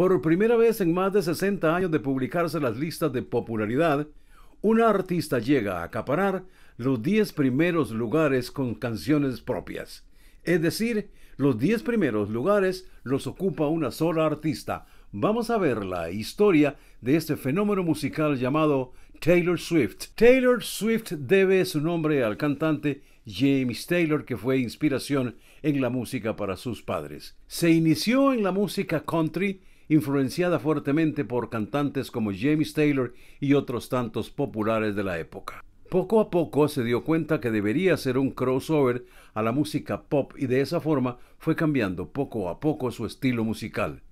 Por primera vez en más de 60 años de publicarse las listas de popularidad, una artista llega a acaparar los 10 primeros lugares con canciones propias. Es decir, los 10 primeros lugares los ocupa una sola artista. Vamos a ver la historia de este fenómeno musical llamado Taylor Swift. Taylor Swift debe su nombre al cantante James Taylor, que fue inspiración en la música para sus padres. Se inició en la música country influenciada fuertemente por cantantes como James Taylor y otros tantos populares de la época. Poco a poco se dio cuenta que debería ser un crossover a la música pop y de esa forma fue cambiando poco a poco su estilo musical.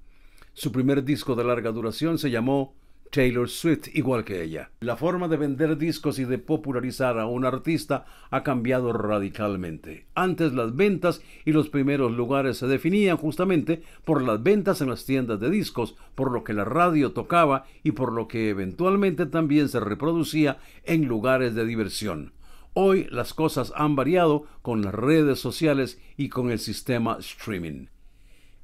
Su primer disco de larga duración se llamó Taylor Swift, igual que ella. La forma de vender discos y de popularizar a un artista ha cambiado radicalmente. Antes las ventas y los primeros lugares se definían justamente por las ventas en las tiendas de discos, por lo que la radio tocaba y por lo que eventualmente también se reproducía en lugares de diversión. Hoy las cosas han variado con las redes sociales y con el sistema streaming.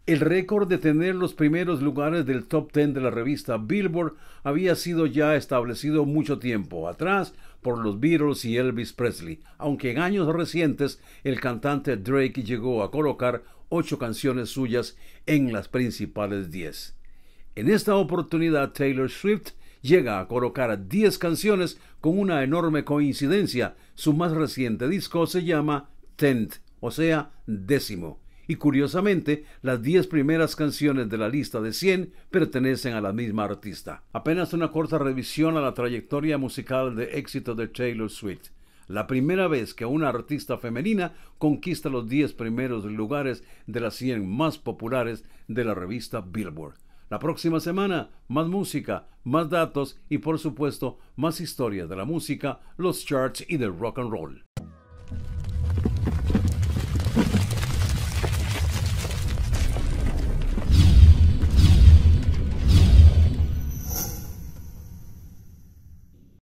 El récord de tener los primeros lugares del top ten de la revista Billboard había sido ya establecido mucho tiempo atrás por los Beatles y Elvis Presley, aunque en años recientes el cantante Drake llegó a colocar ocho canciones suyas en las principales diez. En esta oportunidad Taylor Swift llega a colocar diez canciones con una enorme coincidencia. Su más reciente disco se llama Tenth, o sea, décimo y curiosamente las 10 primeras canciones de la lista de 100 pertenecen a la misma artista. Apenas una corta revisión a la trayectoria musical de éxito de Taylor Swift. La primera vez que una artista femenina conquista los 10 primeros lugares de las 100 más populares de la revista Billboard. La próxima semana, más música, más datos y por supuesto, más historias de la música, los charts y del rock and roll.